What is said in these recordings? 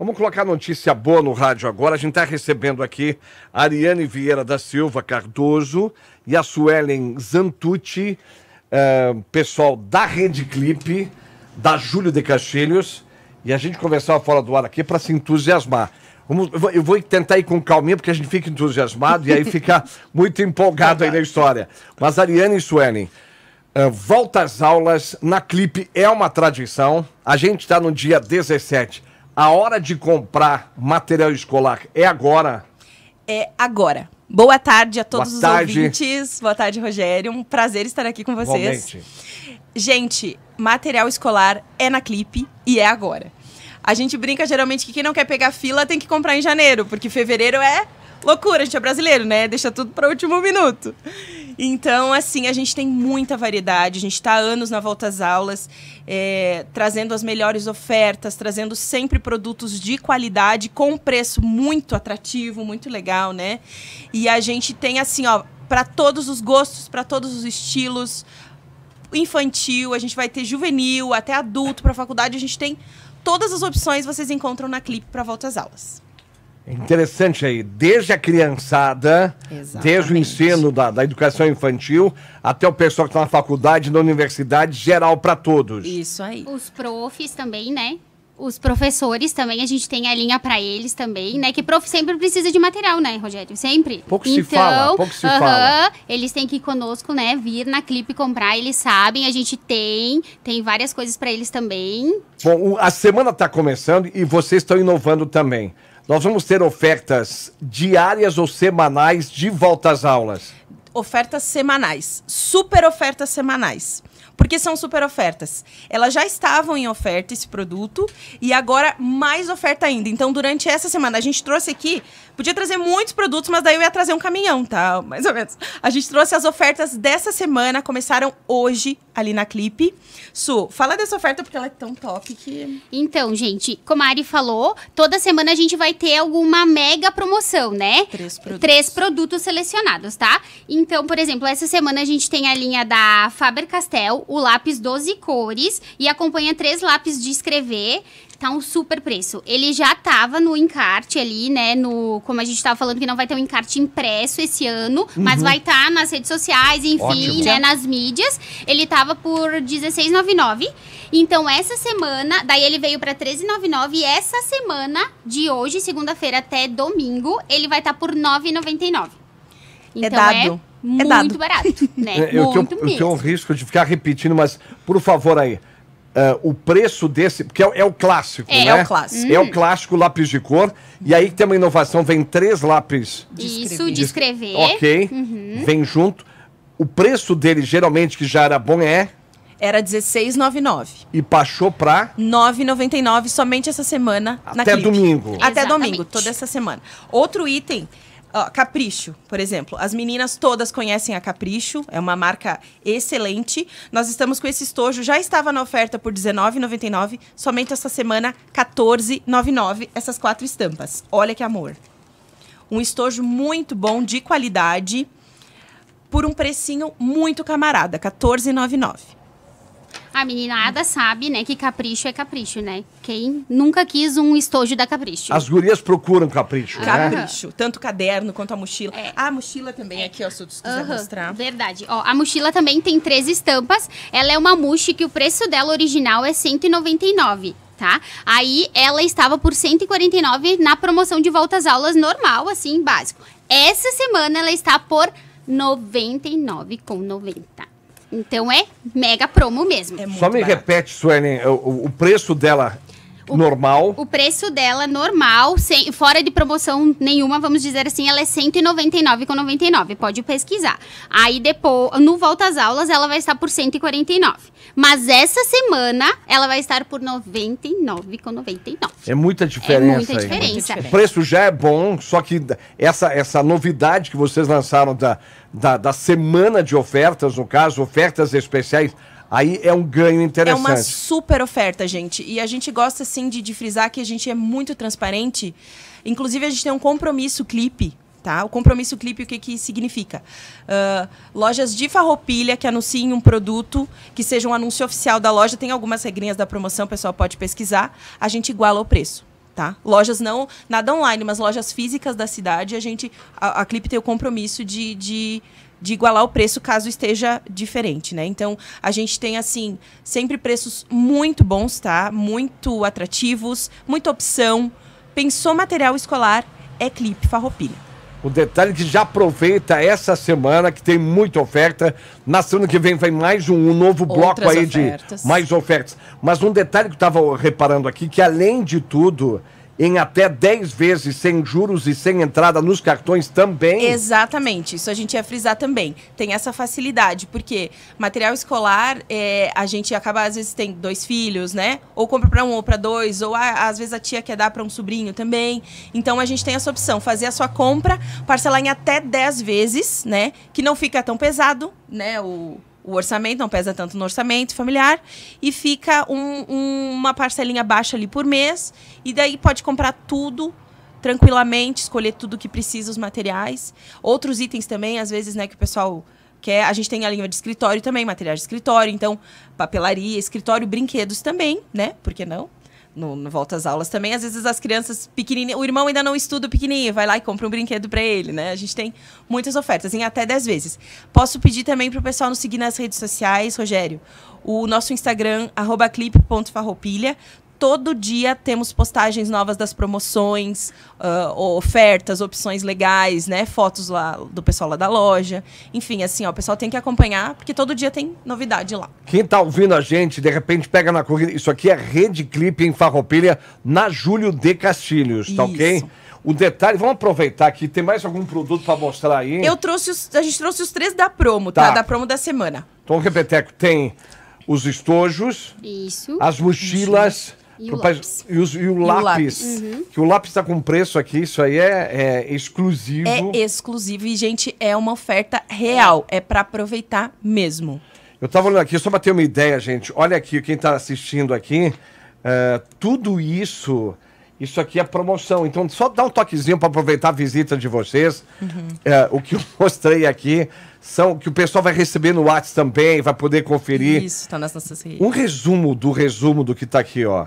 Vamos colocar notícia boa no rádio agora. A gente está recebendo aqui a Ariane Vieira da Silva Cardoso e a Suelen Zantucci, eh, pessoal da Rede Clipe, da Júlio de Castilhos. E a gente conversava fora do ar aqui para se entusiasmar. Vamos, eu vou tentar ir com calminha, porque a gente fica entusiasmado e aí fica muito empolgado aí na história. Mas Ariane e Suelen, uh, volta às aulas na Clipe é uma tradição. A gente está no dia 17 a hora de comprar material escolar é agora? É agora. Boa tarde a todos Boa os ouvintes. Boa tarde, Rogério. Um prazer estar aqui com vocês. Igualmente. Gente, material escolar é na Clipe e é agora. A gente brinca geralmente que quem não quer pegar fila tem que comprar em janeiro, porque fevereiro é loucura, a gente é brasileiro, né? Deixa tudo para o último minuto. Então, assim, a gente tem muita variedade, a gente está anos na volta às aulas, é, trazendo as melhores ofertas, trazendo sempre produtos de qualidade, com preço muito atrativo, muito legal, né? E a gente tem, assim, ó, para todos os gostos, para todos os estilos, infantil, a gente vai ter juvenil, até adulto, para faculdade, a gente tem todas as opções vocês encontram na Clipe para volta às aulas. É interessante aí, desde a criançada, Exatamente. desde o ensino da, da educação infantil, até o pessoal que está na faculdade, na universidade, geral para todos. Isso aí. Os profs também, né? Os professores também, a gente tem a linha para eles também, né? Que prof sempre precisa de material, né, Rogério? Sempre. Pouco então, se fala, então, pouco se uh -huh, fala. Eles têm que ir conosco, né? Vir na clipe comprar, eles sabem, a gente tem, tem várias coisas para eles também. Bom, a semana está começando e vocês estão inovando também. Nós vamos ter ofertas diárias ou semanais de volta às aulas? Ofertas semanais, super ofertas semanais. Porque são super ofertas. Elas já estavam em oferta esse produto e agora mais oferta ainda. Então, durante essa semana, a gente trouxe aqui, podia trazer muitos produtos, mas daí eu ia trazer um caminhão, tá? Mais ou menos. A gente trouxe as ofertas dessa semana, começaram hoje ali na Clipe. Su, fala dessa oferta porque ela é tão top que. Então, gente, como a Ari falou, toda semana a gente vai ter alguma mega promoção, né? Três produtos. Três produtos selecionados, tá? Então, por exemplo, essa semana a gente tem a linha da Faber Castell, o lápis 12 cores e acompanha três lápis de escrever. Tá um super preço. Ele já tava no encarte ali, né? No, como a gente tava falando que não vai ter um encarte impresso esse ano, uhum. mas vai estar tá nas redes sociais, enfim, Ótimo. né? Nas mídias. Ele tava por R$16,99. Então, essa semana, daí ele veio pra R$13,99. E essa semana, de hoje, segunda-feira até domingo, ele vai estar tá por R$9,99. É então, é dado. É é muito é dado. barato, né? Eu, muito tenho, eu tenho um risco de ficar repetindo, mas por favor aí. Uh, o preço desse, porque é, é o clássico, é, né? É o clássico. Hum. É o hum. clássico lápis de cor. E aí tem uma inovação, vem três lápis. De Isso, de escrever. Ok, uhum. vem junto. O preço dele, geralmente, que já era bom, é era R$16,99. E baixou para? R$9,99, somente essa semana. Até domingo. Até Exatamente. domingo, toda essa semana. Outro item Ó, Capricho, por exemplo. As meninas todas conhecem a Capricho, é uma marca excelente. Nós estamos com esse estojo, já estava na oferta por R$19,99, somente essa semana R$14,99, essas quatro estampas. Olha que amor. Um estojo muito bom, de qualidade, por um precinho muito camarada, R$14,99. A meninada sabe, né, que capricho é capricho, né? Quem nunca quis um estojo da capricho? As gurias procuram capricho, né? Capricho. Tanto o caderno quanto a mochila. É. Ah, a mochila também é. aqui, ó, se tu quiser uhum. mostrar. Verdade. Ó, a mochila também tem três estampas. Ela é uma muxe que o preço dela original é 199 tá? Aí ela estava por 149 na promoção de voltas aulas normal, assim, básico. Essa semana ela está por 99,90. Então é mega promo mesmo. É Só me barato. repete, Suelen, o, o preço dela o, normal. O preço dela normal, sem, fora de promoção nenhuma, vamos dizer assim, ela é 199,99. Pode pesquisar. Aí depois, no volta às aulas, ela vai estar por 149. Mas essa semana ela vai estar por 99,99. É muita diferença. É muita diferença. Muita diferença. O preço já é bom, só que essa, essa novidade que vocês lançaram da, da, da semana de ofertas, no caso, ofertas especiais Aí é um ganho interessante. É uma super oferta, gente. E a gente gosta, assim, de, de frisar que a gente é muito transparente. Inclusive, a gente tem um compromisso clipe Tá? O compromisso clipe, o que, que significa? Uh, lojas de farroupilha que anunciem um produto, que seja um anúncio oficial da loja, tem algumas regrinhas da promoção, o pessoal pode pesquisar, a gente iguala o preço. Tá? Lojas não, nada online, mas lojas físicas da cidade, a gente, a, a Clipe tem o compromisso de, de de igualar o preço caso esteja diferente, né? Então, a gente tem, assim, sempre preços muito bons, tá? Muito atrativos, muita opção. Pensou material escolar, é Clipe Farroupilha. O detalhe é que já aproveita essa semana, que tem muita oferta. Na semana que vem vai mais um, um novo bloco Outras aí ofertas. de mais ofertas. Mas um detalhe que eu estava reparando aqui, que além de tudo, em até 10 vezes sem juros e sem entrada nos cartões também? Exatamente, isso a gente ia frisar também. Tem essa facilidade, porque material escolar, é, a gente acaba, às vezes, tem dois filhos, né? Ou compra para um ou para dois, ou ah, às vezes a tia quer dar para um sobrinho também. Então a gente tem essa opção, fazer a sua compra, parcelar em até 10 vezes, né? Que não fica tão pesado, né? O, o orçamento, não pesa tanto no orçamento familiar, e fica um, um, uma parcelinha baixa ali por mês, e daí pode comprar tudo tranquilamente, escolher tudo que precisa, os materiais. Outros itens também, às vezes, né, que o pessoal quer. A gente tem a linha de escritório também, materiais de escritório, então, papelaria, escritório, brinquedos também, né? Por que não? no, no volta às aulas também. Às vezes as crianças pequenininhas, o irmão ainda não estuda pequenininho, vai lá e compra um brinquedo para ele, né? A gente tem muitas ofertas, em até 10 vezes. Posso pedir também para o pessoal nos seguir nas redes sociais, Rogério. O nosso Instagram, clipe.farroupilha todo dia temos postagens novas das promoções, uh, ofertas, opções legais, né? Fotos lá do pessoal lá da loja. Enfim, assim, ó, o pessoal tem que acompanhar, porque todo dia tem novidade lá. Quem tá ouvindo a gente, de repente pega na corrida. Isso aqui é Rede Clipe em Farroupilha, na Júlio de Castilhos, tá Isso. ok? O detalhe, vamos aproveitar aqui, tem mais algum produto para mostrar aí? Eu trouxe os, a gente trouxe os três da promo, tá? tá? Da promo da semana. Então, Repeteco, tem os estojos, Isso. as mochilas. Isso e o lápis. E, os, e, o, e lápis, o lápis. Uhum. Que o lápis está com preço aqui, isso aí é, é, exclusivo. É exclusivo e, gente, é uma oferta real. É para aproveitar mesmo. Eu estava olhando aqui, só para ter uma ideia, gente. Olha aqui, quem está assistindo aqui, uh, tudo isso... Isso aqui é promoção. Então, só dá um toquezinho para aproveitar a visita de vocês. Uhum. É, o que eu mostrei aqui são que o pessoal vai receber no WhatsApp também, vai poder conferir. Isso, está nas nossas redes. Um resumo do resumo do que está aqui, ó.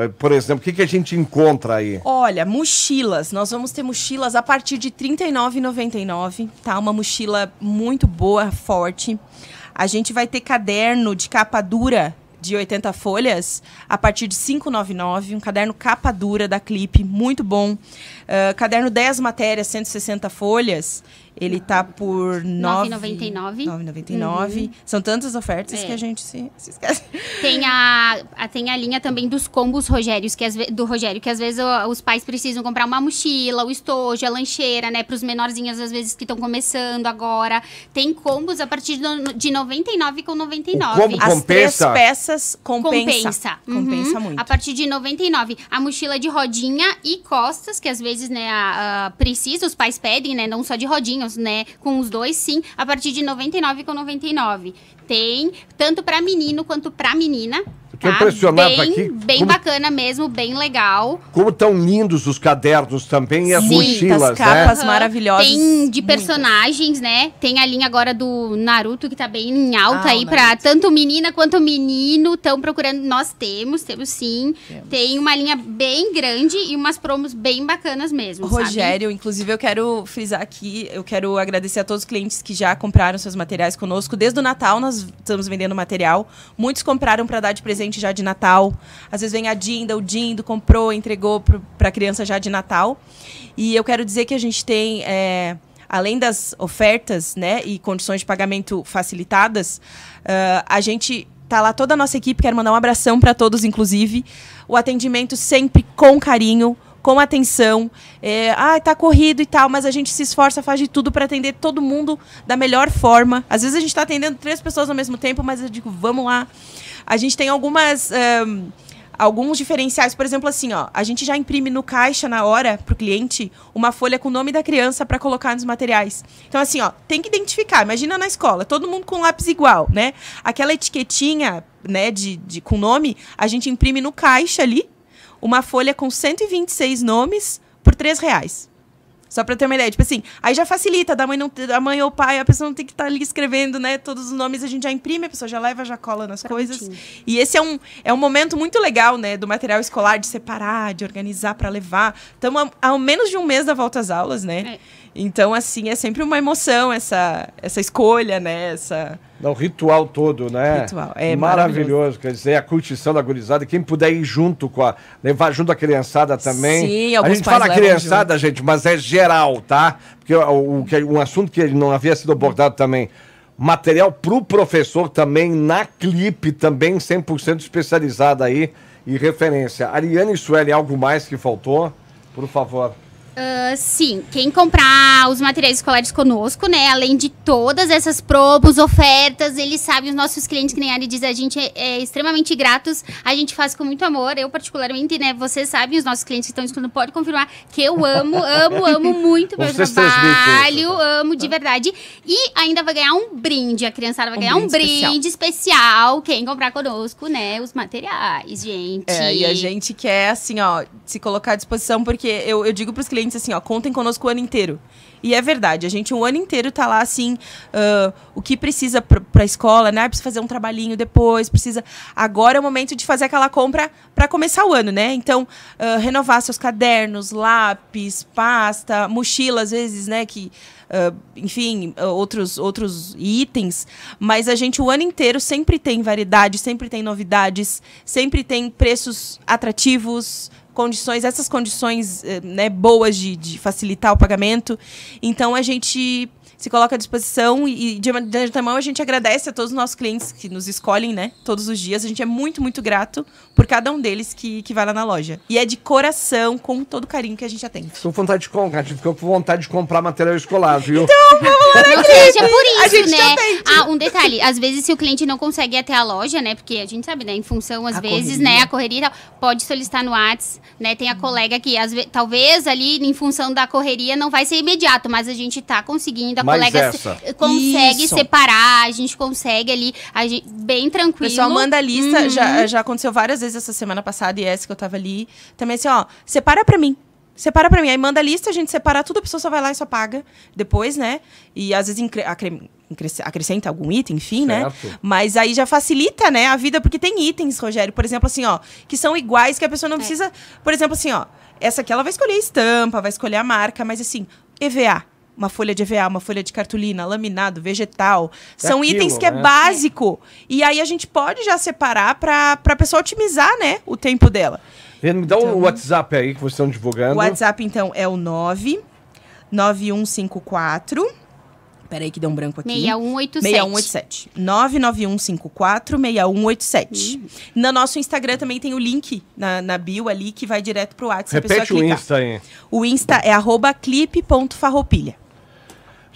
É, por exemplo, o que, que a gente encontra aí? Olha, mochilas. Nós vamos ter mochilas a partir de R$ 39,99, tá? Uma mochila muito boa, forte. A gente vai ter caderno de capa dura de 80 folhas a partir de 599, um caderno capa dura da Clipe, muito bom. Uh, caderno 10 matérias, 160 folhas. Ele tá por R$ 9,99. 9,99. São tantas ofertas é. que a gente se, se esquece. Tem a, a, tem a linha também dos combos Rogério, que as do Rogério, que às vezes os pais precisam comprar uma mochila, o estojo, a lancheira, né? Para os menorzinhos, às vezes, que estão começando agora. Tem combos a partir de 99 com 99. O combo As três peças compensa. Compensa. Uhum. Compensa muito. A partir de 99. A mochila de rodinha e costas, que às vezes, né, a, a, precisa, os pais pedem, né? Não só de rodinha, né? Com os dois, sim, a partir de 99,99. ,99. Tem tanto para menino quanto para menina, Tô tá impressionado bem, aqui. Bem como, bacana mesmo, bem legal. Como tão lindos os cadernos também e as Sim, mochilas, as né? capas maravilhosas. Tem de personagens, né? Tem a linha agora do Naruto, que tá bem em alta ah, aí para tanto menina quanto menino estão procurando. Nós temos, temos sim. Temos. Tem uma linha bem grande e umas promos bem bacanas mesmo. Rogério, sabe? inclusive eu quero frisar aqui, eu quero agradecer a todos os clientes que já compraram seus materiais conosco. Desde o Natal nós estamos vendendo material. Muitos compraram para dar de presente presente já de Natal. Às vezes vem a Dinda, o Dindo comprou, entregou para a criança já de Natal. E eu quero dizer que a gente tem, é, além das ofertas né, e condições de pagamento facilitadas, uh, a gente tá lá toda a nossa equipe. Quero mandar um abração para todos, inclusive. O atendimento sempre com carinho, com atenção. É, ah, tá corrido e tal, mas a gente se esforça, faz de tudo para atender todo mundo da melhor forma. Às vezes a gente está atendendo três pessoas ao mesmo tempo, mas eu digo, vamos lá a gente tem algumas. Um, alguns diferenciais, por exemplo, assim, ó, a gente já imprime no caixa na hora pro cliente uma folha com o nome da criança para colocar nos materiais. Então assim, ó, tem que identificar. Imagina na escola, todo mundo com lápis igual, né? Aquela etiquetinha, né, de, de com nome, a gente imprime no caixa ali uma folha com 126 nomes por três reais. Só pra ter uma ideia. Tipo assim, aí já facilita, da mãe, não, da mãe ou pai, a pessoa não tem que estar tá ali escrevendo, né? Todos os nomes a gente já imprime, a pessoa já leva, já cola nas Prontinho. coisas. E esse é um, é um momento muito legal, né? Do material escolar, de separar, de organizar para levar. Estamos há menos de um mês da volta às aulas, né? É. Então, assim, é sempre uma emoção essa, essa escolha, né? Essa... Não, o ritual todo, né? Ritual, é maravilhoso. maravilhoso. Quer dizer, a curtição da gurizada, quem puder ir junto com a... Levar junto a criançada também. Sim, alguns A gente fala criançada, junto. gente, mas é geral, tá? Porque o, um assunto que não havia sido abordado também material para o professor também, na clipe também, 100% especializada aí e referência. Ariane Sueli, algo mais que faltou? Por favor. Uh, sim, quem comprar os materiais escolares conosco, né? Além de todas essas probos, ofertas, eles sabem, os nossos clientes, que nem a Ari diz, a gente é, é, extremamente gratos, a gente faz com muito amor. Eu, particularmente, né? Vocês sabem, os nossos clientes que estão escutando, pode confirmar que eu amo, amo, amo muito meu Vocês trabalho, tá. amo de verdade. E ainda vai ganhar um brinde, a criançada vai um ganhar um brinde especial. quem comprar conosco, né? Os materiais, gente. É, e a gente quer, assim, ó, se colocar à disposição, porque eu, eu digo para os clientes clientes assim, ó, contem conosco o ano inteiro. E é verdade, a gente o ano inteiro tá lá assim, uh, o que precisa para a escola, né? Ah, precisa fazer um trabalhinho depois, precisa. Agora é o momento de fazer aquela compra para começar o ano, né? Então, uh, renovar seus cadernos, lápis, pasta, mochila, às vezes, né? Que Uh, enfim, outros, outros itens, mas a gente o ano inteiro sempre tem variedade, sempre tem novidades, sempre tem preços atrativos, condições, essas condições eh, né, boas de, de facilitar o pagamento. Então a gente se coloca à disposição e, de, de antemão, a gente agradece a todos os nossos clientes que nos escolhem, né? Todos os dias. A gente é muito, muito grato por cada um deles que, que vai lá na loja. E é de coração, com todo carinho que a gente atende. Estou com vontade de comprar, ficou com vontade de comprar material escolar, viu? Então, vamos lá, né, Ou é por isso, né? Ah, um detalhe. Às vezes, se o cliente não consegue ir até a loja, né? Porque a gente sabe, né? Em função, às a vezes, correria. né? A correria e tal, pode solicitar no WhatsApp, né? Tem a hum. colega que, às vezes, talvez ali, em função da correria, não vai ser imediato, mas a gente tá conseguindo mas colega essa. consegue Isso. separar, a gente consegue ali, a gente, bem tranquilo. Pessoal, manda a lista, uhum. já, já aconteceu várias vezes essa semana passada, e é essa que eu tava ali. Também assim, ó, separa pra mim. Separa pra mim. Aí manda a lista, a gente separa tudo, a pessoa só vai lá e só paga depois, né? E às vezes a creme acrescenta algum item, enfim, né? certo. né? Mas aí já facilita, né, a vida, porque tem itens, Rogério, por exemplo, assim, ó, que são iguais, que a pessoa não é. precisa. Por exemplo, assim, ó, essa aqui ela vai escolher a estampa, vai escolher a marca, mas assim, EVA uma folha de EVA, uma folha de cartolina, laminado, vegetal. É São aquilo, itens que é né? é básico. E aí a gente pode já separar para a pessoa otimizar né, o tempo dela. Me dá então, um WhatsApp aí que vocês estão divulgando. O WhatsApp, então, é o 99154. Peraí que deu um branco aqui. 6187. 6187. 99154 6187. No nosso Instagram também tem o link na, na bio ali que vai direto pro WhatsApp. Repete o clicar. Insta aí. O Insta é arroba clipe.farroupilha.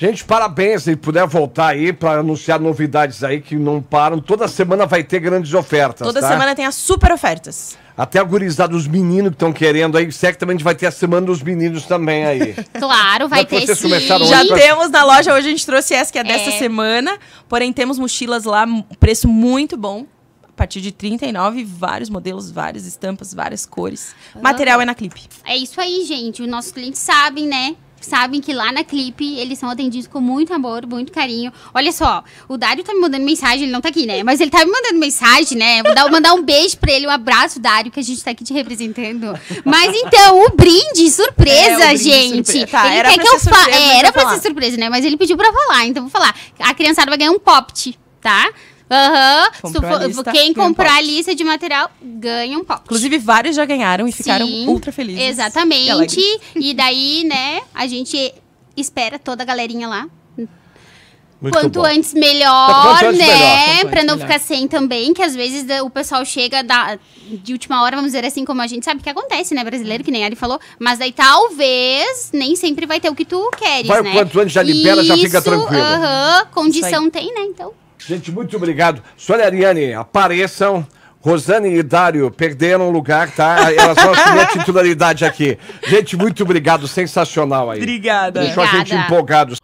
Gente, parabéns se puder voltar aí para anunciar novidades aí que não param. Toda semana vai ter grandes ofertas. Toda tá? semana tem as super ofertas. Até a gurizada dos meninos que estão querendo aí. É que também a gente vai ter a semana dos meninos também aí. claro, vai ter sim. Já temos na loja, hoje a gente trouxe essa que é, é dessa semana. Porém, temos mochilas lá, preço muito bom. A partir de 39, vários modelos, várias estampas, várias cores. Ah. Material é na clipe. É isso aí, gente. Os nossos clientes sabem, né? sabem que lá na clipe eles são atendidos com muito amor, muito carinho. Olha só, o Dário tá me mandando mensagem, ele não tá aqui, né? Mas ele tá me mandando mensagem, né? Vou dar, mandar um beijo pra ele, um abraço, Dário, que a gente tá aqui te representando. Mas então, o brinde, surpresa, é, o brinde, gente. Surpresa. Tá, ele era quer pra que ser eu É, era pra falar. ser surpresa, né? Mas ele pediu pra falar, então vou falar. A criançada vai ganhar um popt, tá? Aham. Uhum. Quem comprar um a lista de material ganha um pote. Inclusive, vários já ganharam e Sim, ficaram ultra felizes. Exatamente. E, e daí, né, a gente espera toda a galerinha lá. Muito Quanto bom. antes melhor, né, Quanto né? Para pra não ficar sem também, que às vezes eh, o pessoal chega da, de última hora, vamos dizer assim, como a gente sabe que acontece, né, brasileiro, que nem a Ari falou. Mas daí talvez nem sempre vai ter o que tu queres, vai, né? Quanto antes já libera, Isso, já fica tranquilo. Aham, uh -huh, condição tem, né? Então. Gente, muito obrigado. Sônia Ariane, apareçam. Rosane e Dário perderam o lugar, tá? Elas vão assumir a titularidade aqui. Gente, muito obrigado, sensacional aí. Obrigada. Deixou Obrigada. a gente empolgado.